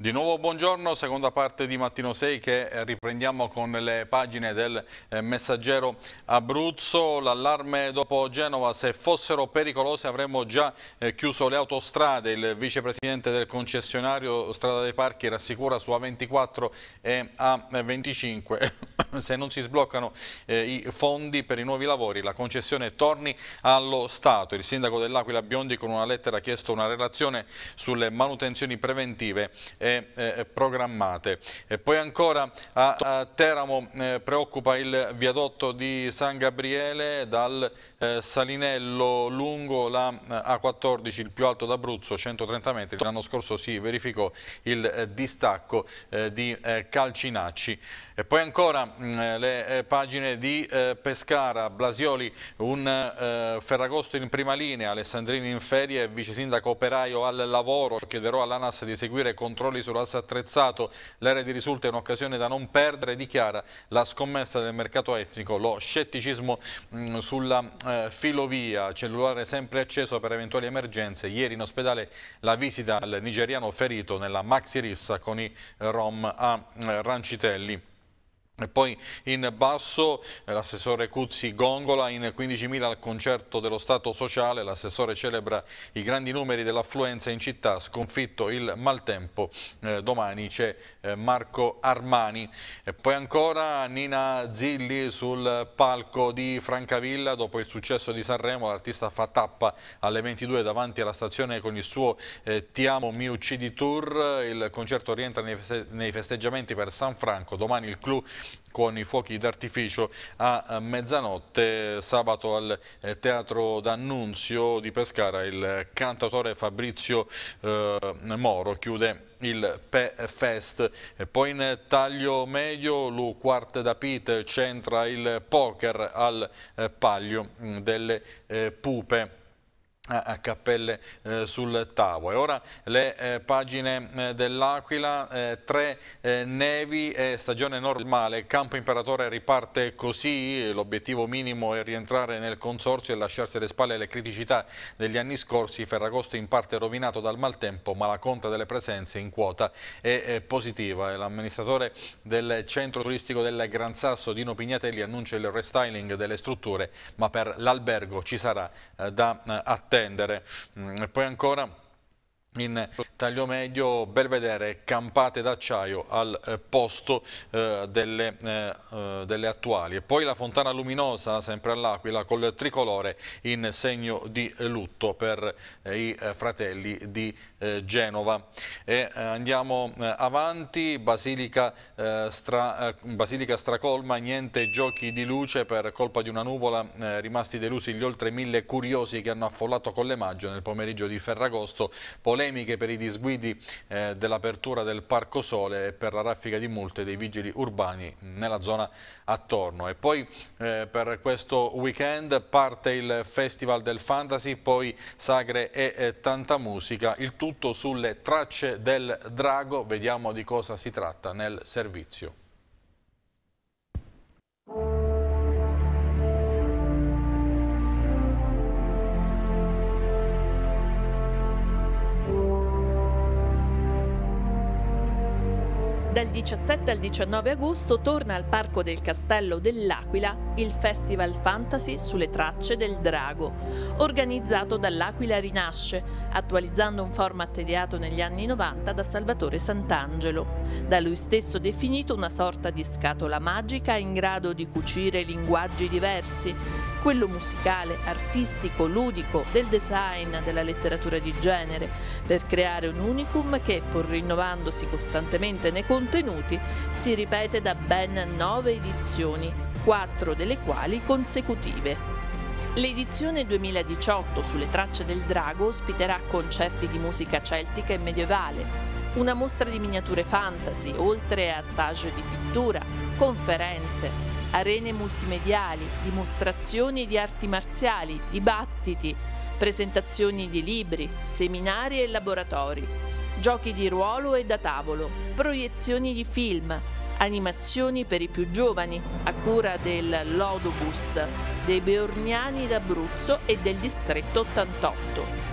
Di nuovo buongiorno, seconda parte di Mattino 6 che eh, riprendiamo con le pagine del eh, messaggero Abruzzo. L'allarme dopo Genova, se fossero pericolose avremmo già eh, chiuso le autostrade. Il vicepresidente del concessionario Strada dei Parchi rassicura su A24 e A25. <coughs> se non si sbloccano i fondi per i nuovi lavori la concessione torni allo Stato. Il sindaco dell'Aquila Biondi con una lettera ha chiesto una relazione sulle manutenzioni preventive e e programmate. E poi ancora a, a Teramo eh, preoccupa il viadotto di San Gabriele dal eh, Salinello lungo la eh, A14, il più alto d'Abruzzo, 130 metri. L'anno scorso si verificò il distacco di Calcinacci. E poi ancora mm, le pagine di Pescara, Blasioli, un Ferragosto in prima linea, Alessandrini in ferie, vice sindaco operaio al lavoro, chiederò all'ANAS di seguire controlli giocatori sull'asse attrezzato. L'area di risulta è un'occasione da non perdere, dichiara la scommessa del mercato etnico, lo scetticismo mm, sulla eh, filovia, cellulare sempre acceso per eventuali emergenze. Ieri in ospedale la visita al nigeriano ferito nella maxi rissa con i Rom a eh, Rancitelli. E poi in basso eh, l'assessore Cuzzi Gongola in 15.000 al concerto dello Stato sociale, l'assessore celebra i grandi numeri dell'affluenza in città, sconfitto il maltempo, eh, domani c'è eh, Marco Armani. E poi ancora Nina Zilli sul palco di Francavilla, dopo il successo di Sanremo l'artista fa tappa alle 22 davanti alla stazione con il suo eh, Ti amo mi uccidi tour, il concerto rientra nei, festeggiamenti per San Franco, domani il clou con i fuochi d'artificio a eh, mezzanotte. Sabato al eh, Teatro d'Annunzio di Pescara il cantautore Fabrizio eh, Moro chiude il Pe Fest. E poi in taglio medio Lu Quart da Pit centra il poker al eh, paglio mm, delle eh, pupe a cappelle eh, sul tavolo. E ora le eh, pagine eh, dell'Aquila, eh, tre eh, nevi e stagione normale, Campo Imperatore riparte così, l'obiettivo minimo è rientrare nel consorzio e lasciarsi alle spalle le criticità degli anni scorsi, Ferragosto in parte rovinato dal maltempo ma la conta delle presenze in quota è, è positiva. L'amministratore del centro turistico del Gran Sasso Dino Pignatelli annuncia il restyling delle strutture ma per l'albergo ci sarà eh, da attendere attendere. Mm, e poi ancora in taglio medio Belvedere campate d'acciaio al eh, posto eh, delle, eh, eh, delle, attuali e poi la Fontana Luminosa sempre all'Aquila col tricolore in segno di lutto per eh, i eh, fratelli di Genova e, andiamo avanti Basilica, stra, Basilica, Stracolma niente giochi di luce per colpa di una nuvola rimasti delusi gli oltre mille curiosi che hanno affollato maggio nel pomeriggio di Ferragosto Pol polemiche per i disguidi eh, dell'apertura del Parco Sole e per la raffica di multe dei vigili urbani nella zona attorno. E poi eh, per questo weekend parte il Festival del Fantasy, poi sagre e eh, tanta musica, il tutto sulle tracce del Drago, vediamo di cosa si tratta nel servizio. Dal 17 al 19 agosto torna al Parco del Castello dell'Aquila il Festival Fantasy sulle tracce del drago, organizzato dall'Aquila Rinasce, attualizzando un format ideato negli anni 90 da Salvatore Sant'Angelo, da lui stesso definito una sorta di scatola magica in grado di cucire linguaggi diversi, quello musicale, artistico, ludico, del design, della letteratura di genere, per creare un unicum che, pur rinnovandosi costantemente nei confronti, contenuti si ripete da ben nove edizioni, quattro delle quali consecutive. L'edizione 2018 sulle tracce del drago ospiterà concerti di musica celtica e medievale, una mostra di miniature fantasy, oltre a stage di pittura, conferenze, arene multimediali, dimostrazioni di arti marziali, dibattiti, presentazioni di libri, seminari e laboratori giochi di ruolo e da tavolo, proiezioni di film, animazioni per i più giovani, a cura del Lodobus, dei Beorniani d'Abruzzo e del Distretto 88.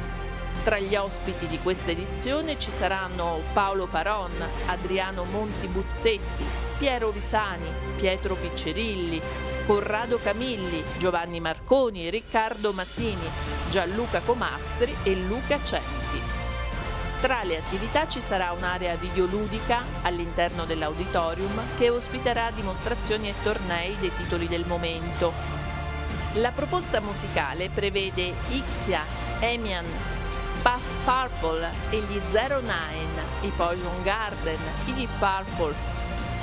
Tra gli ospiti di questa edizione ci saranno Paolo Paron, Adriano Monti Buzzetti, Piero Visani, Pietro Piccerilli, Corrado Camilli, Giovanni Marconi, Riccardo Masini, Gianluca Comastri e Luca Centi. Tra le attività ci sarà un'area videoludica all'interno dell'auditorium che ospiterà dimostrazioni e tornei dei titoli del momento. La proposta musicale prevede Ixia, Emian, Puff Purple e gli Zero Nine, i Poison Garden, i Deep Purple,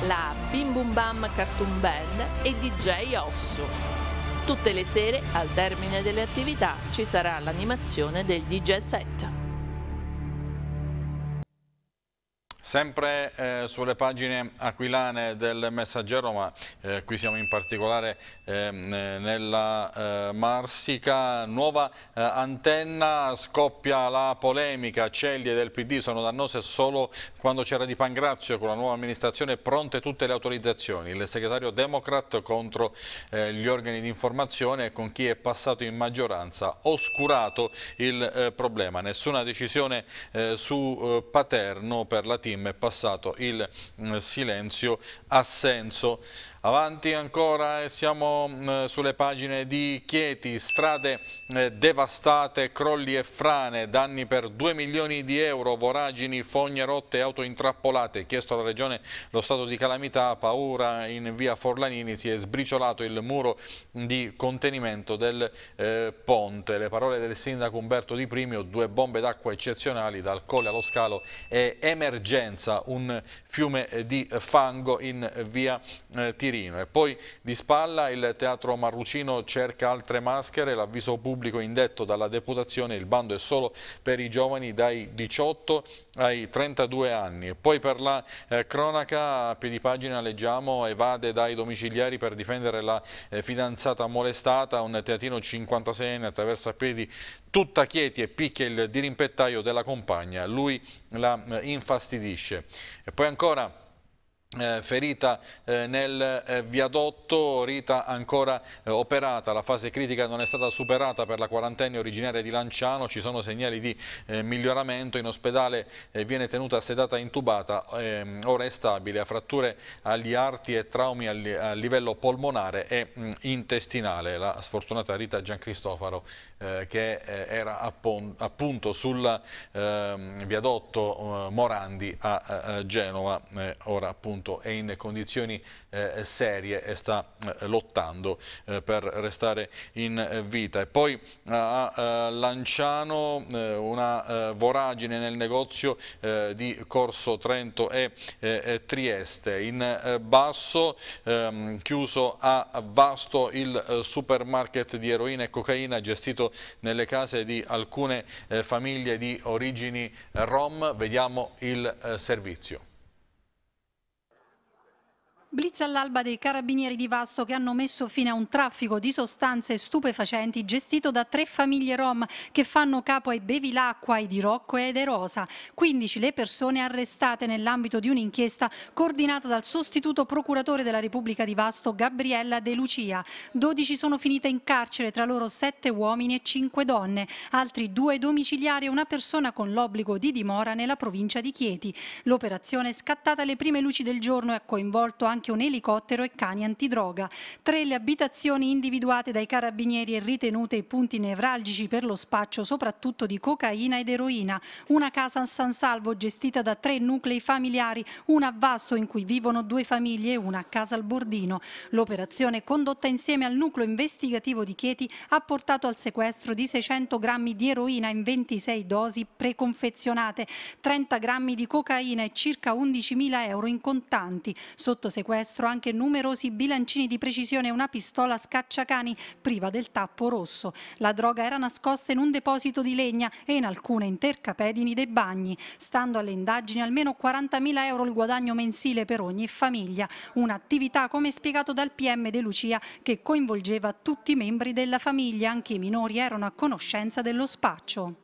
la Bim Bum Bam Cartoon Band e DJ Osso. Tutte le sere, al termine delle attività, ci sarà l'animazione del DJ set. Sempre eh, sulle pagine aquilane del Messaggero, ma eh, qui siamo in particolare ehm, eh, nella Marsica, nuova eh, antenna, scoppia la polemica, celie del PD sono dannose solo quando c'era di Pangrazio, con la nuova amministrazione pronte tutte le autorizzazioni, il segretario democrat contro eh, gli organi di informazione e con chi è passato in maggioranza, oscurato il eh, problema, nessuna decisione su Paterno per la team Jim è passato il mm, silenzio assenso Avanti ancora e siamo mm, sulle pagine di Chieti, strade eh, devastate, crolli e frane, danni per 2 milioni di euro, voragini, fogne rotte, auto intrappolate. Chiesto alla Regione lo stato di calamità, paura in via Forlanini, si è sbriciolato il muro di contenimento del eh, ponte. Le parole del sindaco Umberto Di Primio, due bombe d'acqua eccezionali dal colle allo scalo e emergenza, un fiume eh, di fango in via Tirino Quirino e poi di spalla il Teatro Marrucino cerca altre maschere, l'avviso pubblico indetto dalla deputazione, il bando è solo per i giovani dai 18 ai 32 anni. E poi per la eh, cronaca a piedi pagina leggiamo evade dai domiciliari per difendere la eh, fidanzata molestata, un teatino 56enne attraversa a piedi tutta Chieti e picchia il dirimpettaio della compagna, lui la eh, infastidisce. E poi ancora eh, ferita eh, nel eh, viadotto, Rita ancora eh, operata, la fase critica non è stata superata per la quarantenne originaria di Lanciano, ci sono segnali di eh, miglioramento, in ospedale eh, viene tenuta sedata intubata, ehm, ora è stabile, ha fratture agli arti e traumi al, a livello polmonare e mh, mm, intestinale. La sfortunata Rita Giancristofaro che era appunto sul ehm, viadotto Morandi a, a Genova, ora appunto appunto è in condizioni eh, serie e sta eh, lottando eh, per restare in eh, vita. E poi eh, a eh, Lanciano una voragine nel negozio di Corso Trento e Trieste. In basso ehm, chiuso a Vasto il supermarket di eroina e cocaina gestito nelle case di alcune famiglie di origini rom. Vediamo il servizio. Blitz all'alba dei carabinieri di Vasto che hanno messo fine a un traffico di sostanze stupefacenti gestito da tre famiglie rom che fanno capo ai Bevilacqua, ai Di Rocco e ai De Rosa. 15 le persone arrestate nell'ambito di un'inchiesta coordinata dal sostituto procuratore della Repubblica di Vasto Gabriella De Lucia. 12 sono finite in carcere, tra loro 7 uomini e 5 donne, altri due domiciliari e una persona con l'obbligo di dimora nella provincia di Chieti. L'operazione è scattata alle prime luci del giorno e ha coinvolto anche anche un elicottero e cani antidroga. Tre le abitazioni individuate dai carabinieri e ritenute i punti nevralgici per lo spaccio soprattutto di cocaina ed eroina. Una casa a San Salvo gestita da tre nuclei familiari, una a Vasto in cui vivono due famiglie e una a Casa al Bordino. L'operazione condotta insieme al nucleo investigativo di Chieti ha portato al sequestro di 600 grammi di eroina in 26 dosi preconfezionate, 30 grammi di cocaina e circa 11.000 euro in contanti. Sotto sequestro sequestro anche numerosi bilancini di precisione e una pistola scacciacani priva del tappo rosso. La droga era nascosta in un deposito di legna e in alcune intercapedini dei bagni. Stando alle indagini almeno 40.000 euro il guadagno mensile per ogni famiglia. Un'attività, come spiegato dal PM De Lucia, che coinvolgeva tutti i membri della famiglia, anche i minori erano a conoscenza dello spaccio.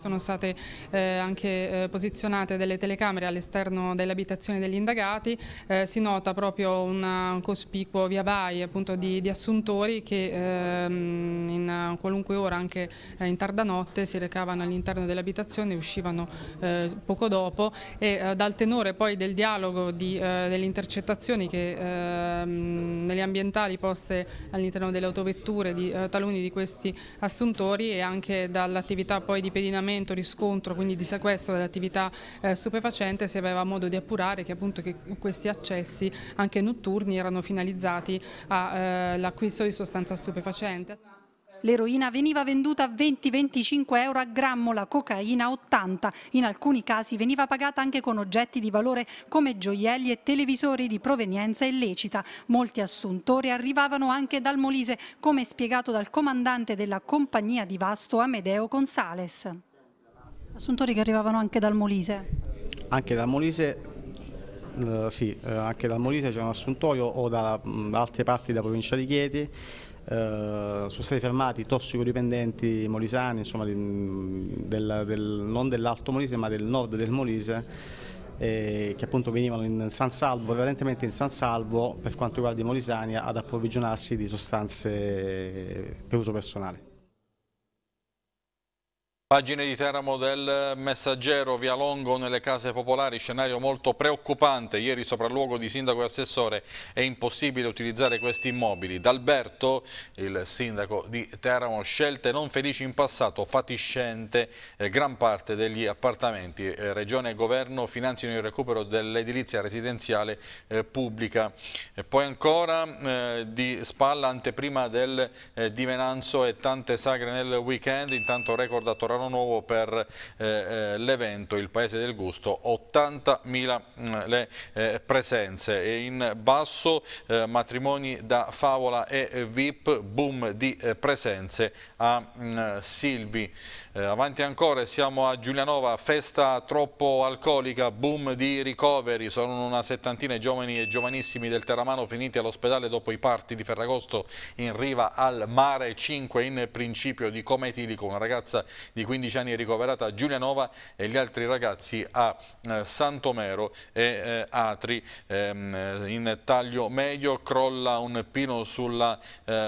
Sono state eh, anche eh, posizionate delle telecamere all'esterno delle abitazioni degli indagati, eh, si nota proprio una, un cospicuo via vai appunto, di, di, assuntori che ehm, in qualunque ora, anche eh, in tarda notte, si recavano all'interno delle abitazioni, uscivano eh, poco dopo e eh, dal tenore poi del dialogo di, delle intercettazioni che, ehm, nelle ambientali poste all'interno delle autovetture di taluni di questi assuntori e anche dall'attività poi di pedinamento accertamento, riscontro, quindi di sequestro dell'attività eh, stupefacente si aveva modo di appurare che appunto che questi accessi anche notturni erano finalizzati all'acquisto eh, di sostanza stupefacente. L'eroina veniva venduta a 20-25 euro a grammo, la cocaina a 80. In alcuni casi veniva pagata anche con oggetti di valore come gioielli e televisori di provenienza illecita. Molti assuntori arrivavano anche dal Molise, come spiegato dal comandante della compagnia di Vasto Amedeo Gonzales. Assuntori che arrivavano anche dal Molise. Anche dal Molise, eh, sì, eh, anche dal Molise c'è un assuntorio o da, da mm, altre parti della provincia di Chieti. Eh, sono stati fermati tossicodipendenti molisani, insomma, di, mm, del, del, non dell'Alto Molise ma del nord del Molise eh, che appunto venivano in San Salvo, prevalentemente in San Salvo per quanto riguarda i molisani ad approvvigionarsi di sostanze eh, per uso personale. Pagine di Teramo del Messaggero, via Longo nelle case popolari, scenario molto preoccupante. Ieri sopralluogo di sindaco e assessore, è impossibile utilizzare questi immobili. D'Alberto, il sindaco di Teramo, scelte non felici in passato, fatiscente, eh, gran parte degli appartamenti. Eh, regione e governo finanziano il recupero dell'edilizia residenziale eh, pubblica. E poi ancora eh, di spalla anteprima del eh, divenanzo e tante sagre nel weekend, intanto record a Torano Corano Nuovo per eh, eh, l'evento Il Paese del Gusto, 80.000 mm, le eh, presenze e in basso matrimoni da favola e VIP, boom di presenze a mm, Silvi. avanti ancora siamo a Giulianova, festa troppo alcolica, boom di ricoveri, sono una settantina di giovani e giovanissimi del Terramano finiti all'ospedale dopo i parti di Ferragosto in riva al mare, 5 in principio di cometilico, una ragazza di 15 anni ricoverata a Giulianova e gli altri ragazzi a eh, Santomero e eh, Atri ehm, eh, in taglio medio crolla un pino sulla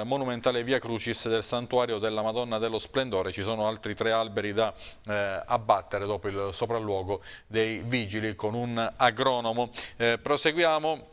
monumentale via Crucis del santuario della Madonna dello Splendore ci sono altri tre alberi da abbattere dopo il sopralluogo dei vigili con un agronomo proseguiamo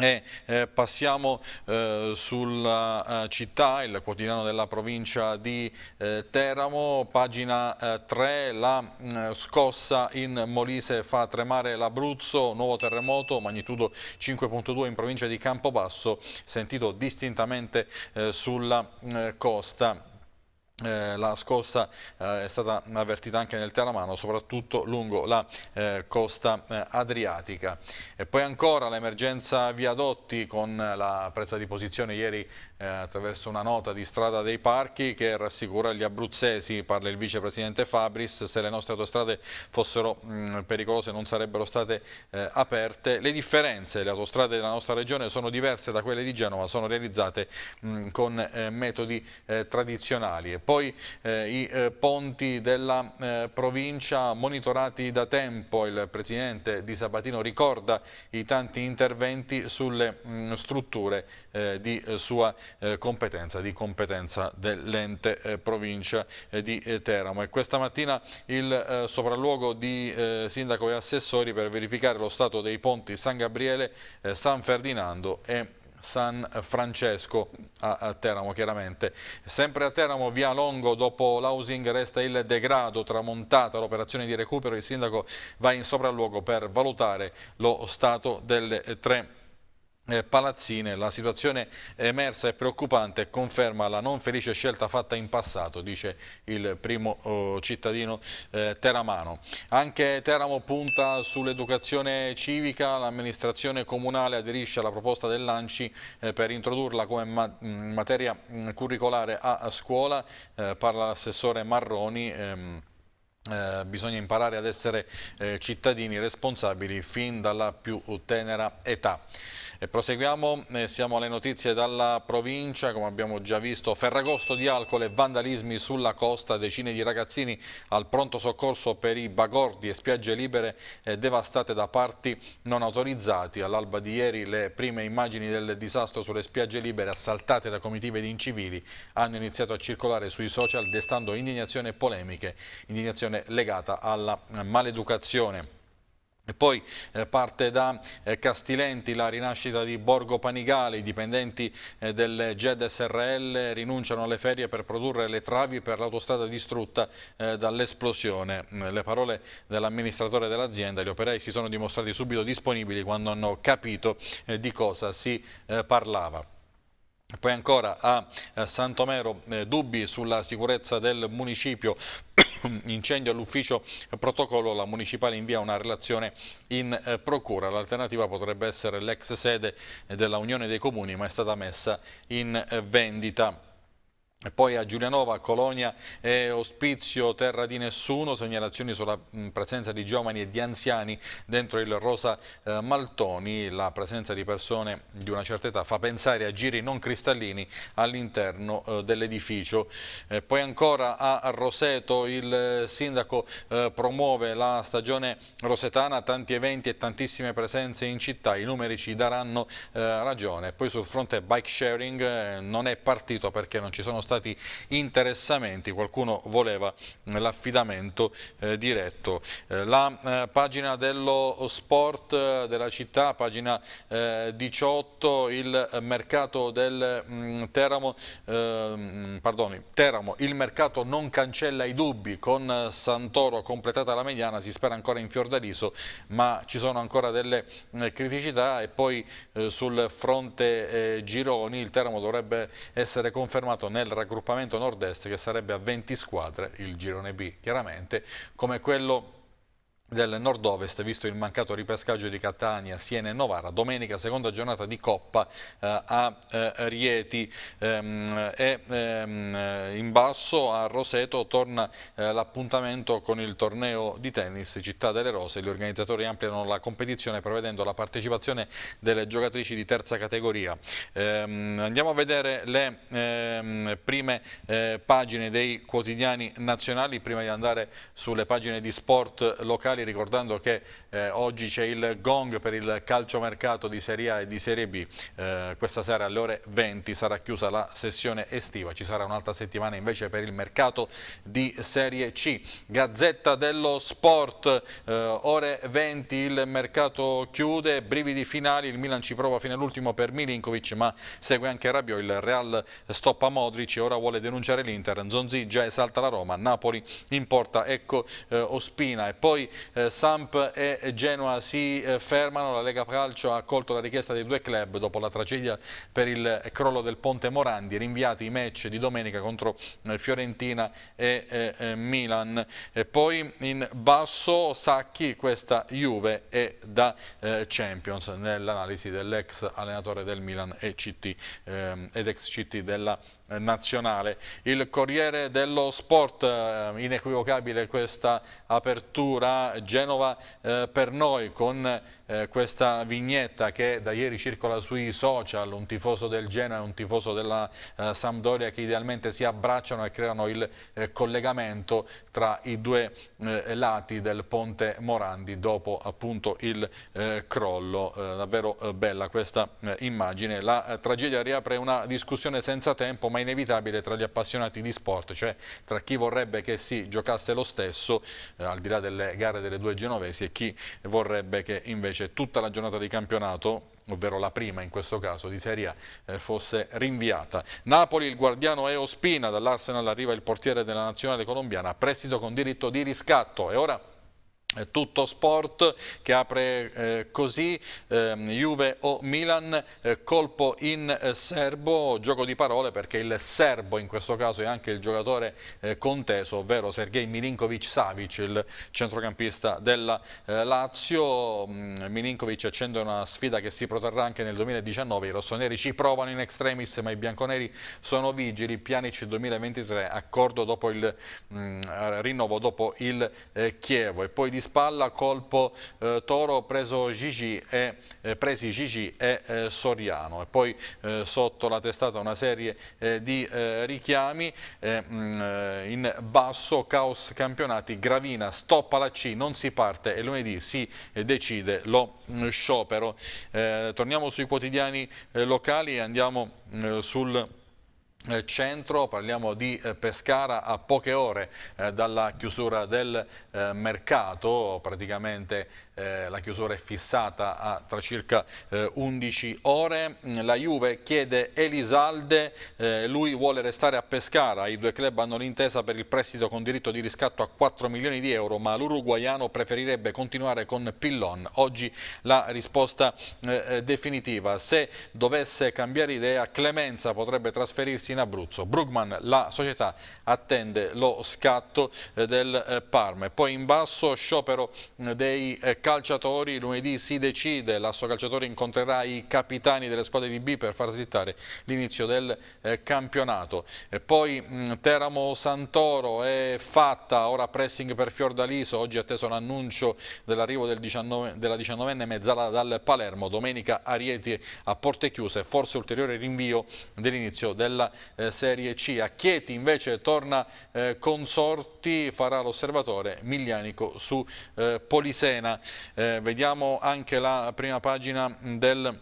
e eh, passiamo eh, sulla eh, città, il quotidiano della provincia di eh, Teramo, pagina 3, eh, la mm, scossa in Molise fa tremare l'Abruzzo, nuovo terremoto, magnitudo 5.2 in provincia di Campobasso, sentito distintamente eh, sulla mm, costa. Eh, la scossa eh, è stata avvertita anche nel Teramano, soprattutto lungo la eh, costa eh, adriatica. E poi ancora l'emergenza viadotti con la presa di posizione ieri eh, attraverso una nota di strada dei parchi che rassicura gli abruzzesi, parla il vicepresidente Fabris, se le nostre autostrade fossero mh, mm, pericolose non sarebbero state eh, aperte. Le differenze, le autostrade della nostra regione sono diverse da quelle di Genova, sono realizzate mh, mm, con metodi tradizionali. E poi eh, i eh, ponti della eh, provincia monitorati da tempo. Il presidente di Sabatino ricorda i tanti interventi sulle mh, mm, strutture eh, di sua competenza, di competenza dell'ente provincia di Teramo. E questa mattina il sopralluogo di sindaco e assessori per verificare lo stato dei ponti San Gabriele, San Ferdinando e San Francesco a, a Teramo chiaramente. Sempre a Teramo via Longo dopo l'housing resta il degrado, tramontata l'operazione di recupero, il sindaco va in sopralluogo per valutare lo stato delle tre eh, palazzine. La situazione emersa è preoccupante e conferma la non felice scelta fatta in passato, dice il primo oh, cittadino eh, teramano. Anche Teramo punta sull'educazione civica, l'amministrazione comunale aderisce alla proposta del Lanci eh, per introdurla come mm, materia mm, curricolare a, scuola, parla l'assessore Marroni. Ehm, eh, bisogna imparare ad essere eh, cittadini responsabili fin dalla più tenera età. E proseguiamo, eh, siamo alle notizie dalla provincia, come abbiamo già visto, Ferragosto di alcol e vandalismi sulla costa, decine di ragazzini al pronto soccorso per i bagordi e spiagge libere eh, devastate da parti non autorizzati. All'alba di ieri le prime immagini del disastro sulle spiagge libere assaltate da comitive di incivili hanno iniziato a circolare sui social destando indignazione e polemiche, indignazione legata alla maleducazione. E poi eh, parte da eh, Castilenti la rinascita di Borgo Panigale, i dipendenti eh, del GED SRL rinunciano alle ferie per produrre le travi per l'autostrada distrutta dall'esplosione. Mm, le parole dell'amministratore dell'azienda, gli operai si sono dimostrati subito disponibili quando hanno capito di cosa si parlava. Poi ancora a eh, Santomero eh, dubbi sulla sicurezza del municipio, <coughs> incendio all'ufficio protocollo, la municipale invia una relazione in eh, procura. L'alternativa potrebbe essere l'ex sede della Unione dei Comuni ma è stata messa in vendita. E poi a Giulianova, Colonia e Ospizio, terra di nessuno, segnalazioni sulla presenza di giovani e di anziani dentro il Rosa eh, Maltoni. La presenza di persone di una certa età fa pensare a giri non cristallini all'interno eh, dell'edificio. Eh, poi ancora a Roseto il eh, sindaco eh, promuove la stagione rosetana, tanti eventi e tantissime presenze in città, i numeri ci daranno eh, ragione. Poi sul fronte bike sharing non è partito perché non ci sono stati stati interessamenti, qualcuno voleva mm, l'affidamento eh, diretto. Eh, la eh, pagina dello sport eh, della città, pagina eh, 18, il mercato del mh, mm, Teramo, ehm, pardoni, Teramo, il mercato non cancella i dubbi, con eh, Santoro completata la mediana, si spera ancora in Fiordaliso, ma ci sono ancora delle criticità e poi sul fronte Gironi il Teramo dovrebbe essere confermato nel rapporto raggruppamento nord-est che sarebbe a 20 squadre, il girone B chiaramente, come quello del nord-ovest, visto il mancato ripescaggio di Catania, Siena e Novara. Domenica, seconda giornata di Coppa eh, a eh, Rieti ehm, e ehm, in basso a Roseto torna eh, l'appuntamento con il torneo di tennis Città delle Rose. Gli organizzatori ampliano la competizione prevedendo la partecipazione delle giocatrici di terza categoria. Ehm, andiamo a vedere le ehm, prime eh, pagine dei quotidiani nazionali prima di andare sulle pagine di sport locali locali, ricordando che eh, oggi c'è il gong per il calciomercato di Serie A e di Serie B, eh, questa sera alle ore 20 sarà chiusa la sessione estiva, ci sarà un'altra settimana invece per il mercato di Serie C. Gazzetta dello Sport, eh, ore 20 il mercato chiude, brividi finali, il Milan ci prova fino all'ultimo per Milinkovic ma segue anche Rabio, il Real stoppa Modric ora vuole denunciare l'Inter, Zonzi già esalta la Roma, Napoli in porta, ecco eh, Ospina e poi eh, Samp e Genoa si eh, fermano, la Lega Calcio ha accolto la richiesta dei due club dopo la tragedia per il eh, crollo del Ponte Morandi, rinviati i match di domenica contro Fiorentina e Milan. E poi in basso Sacchi, questa Juve è da Champions nell'analisi dell'ex allenatore del Milan e CT, ehm, ed ex CT della eh, nazionale. Il Corriere dello Sport, eh, inequivocabile questa apertura, Genova eh, per noi con eh, questa vignetta che da ieri circola sui social, un tifoso del Genova e un tifoso della eh, Sampdoria che idealmente si abbracciano e creano il eh, collegamento tra i due lati del ponte Morandi dopo appunto il crollo. davvero bella questa immagine. La tragedia riapre una discussione senza tempo ma inevitabile tra gli appassionati di sport, cioè tra chi vorrebbe che si giocasse lo stesso, eh, al di là delle gare delle due genovesi, e chi vorrebbe che invece tutta la giornata di campionato ovvero la prima in questo caso di Serie A, eh, fosse rinviata. Napoli, il guardiano Eospina, dall'Arsenal arriva il portiere della nazionale colombiana, prestito con diritto di riscatto. E ora eh, tutto sport che apre eh, così, eh, Juve o Milan, eh, colpo in eh, serbo, gioco di parole perché il serbo in questo caso è anche il giocatore eh, conteso, ovvero Sergei Milinkovic-Savic, il centrocampista della Lazio. Mm, Milinkovic accende una sfida che si proterrà anche nel 2019, i rossoneri ci provano in extremis ma i bianconeri sono vigili, Pianic 2023, accordo dopo il mh, mm, rinnovo dopo il Chievo e poi di di spalla, colpo eh, Toro, preso Gigi e, eh, presi Gigi e eh, Soriano. E poi eh, sotto la testata una serie eh, di eh, richiami. Mh, mm, in basso, caos campionati, Gravina, stoppa la C, non si parte e lunedì si decide lo mh, mm, sciopero. torniamo sui quotidiani locali e andiamo mm, sul eh, centro, parliamo di eh, Pescara a poche ore eh, dalla chiusura del mercato, praticamente la chiusura è fissata a tra circa 11 ore, mm, la Juve chiede Elisalde, lui vuole restare a Pescara, i due club hanno l'intesa per il prestito con diritto di riscatto a 4 milioni di euro, ma l'uruguaiano preferirebbe continuare con Pillon, oggi la risposta definitiva, se dovesse cambiare idea Clemenza potrebbe trasferirsi in Abruzzo. Brugman, la società, attende lo scatto eh, del eh, Parma. poi in basso sciopero mm, dei eh, calciatori, lunedì si decide, l'asso calciatore incontrerà i capitani delle squadre di B per far slittare l'inizio del campionato. poi mm, Teramo Santoro è fatta, ora pressing per Fiordaliso, oggi atteso l'annuncio dell'arrivo del 19, della diciannovenne mezzala dal Palermo, domenica Arieti a porte chiuse, forse ulteriore rinvio dell'inizio della eh, Serie C. A Chieti invece torna eh, Consorti, farà l'osservatore Miglianico su eh, Polisena. Eh, vediamo anche la prima pagina del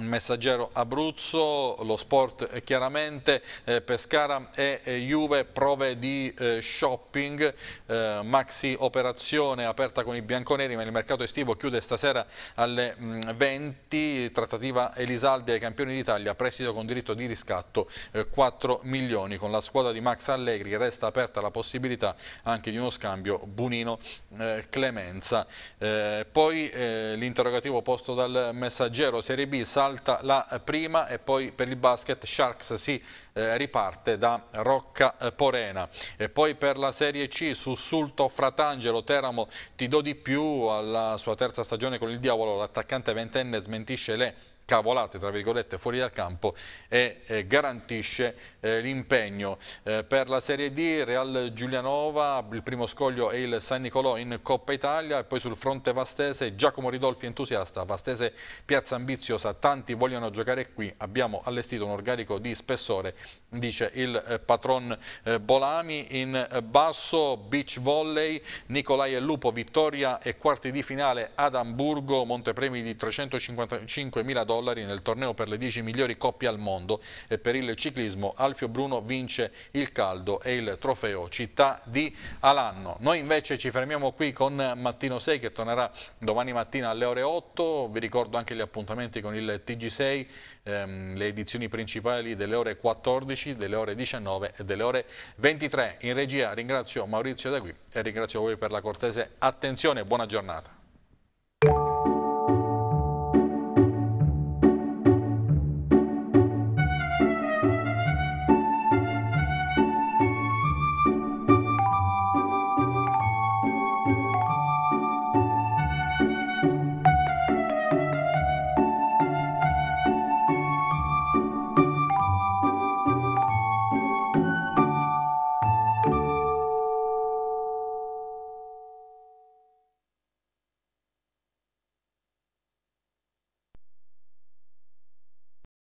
Messaggero Abruzzo, lo sport chiaramente, eh, Pescara e eh, Juve, prove di eh, shopping, eh, maxi operazione aperta con i bianconeri ma il mercato estivo chiude stasera alle mh, mm, 20, trattativa Elisaldi ai campioni d'Italia, prestito con diritto di riscatto 4 eh, milioni, con la squadra di Max Allegri resta aperta la possibilità anche di uno scambio Bunino-Clemenza. Eh, poi l'interrogativo posto dal Messaggero Serie B, salva salta la prima e poi per il basket Sharks si eh, riparte da Rocca eh, Porena. E poi per la Serie C sussulto Fratangelo Teramo ti do di più alla sua terza stagione con il Diavolo, l'attaccante ventenne smentisce le cavolate tra virgolette fuori dal campo e eh, garantisce eh, l'impegno eh, per la Serie D Real Giulianova il primo scoglio è il San Nicolò in Coppa Italia e poi sul fronte Vastese Giacomo Ridolfi entusiasta Vastese Piazza Ambiziosa tanti vogliono giocare qui abbiamo allestito un organico di spessore dice il eh, patron eh, Bolami in basso beach volley Nicolai e Lupo vittoria e quarti di finale ad Amburgo Montepremi di 355 mila dollari dollari nel torneo per le 10 migliori coppie al mondo e per il ciclismo Alfio Bruno vince il caldo e il trofeo città di Alanno. Noi invece ci fermiamo qui con Mattino 6 che tornerà domani mattina alle ore 8, vi ricordo anche gli appuntamenti con il TG6, ehm, le edizioni principali delle ore 14, delle ore 19 e delle ore 23. In regia ringrazio Maurizio Dagui e ringrazio voi per la cortese attenzione, buona giornata.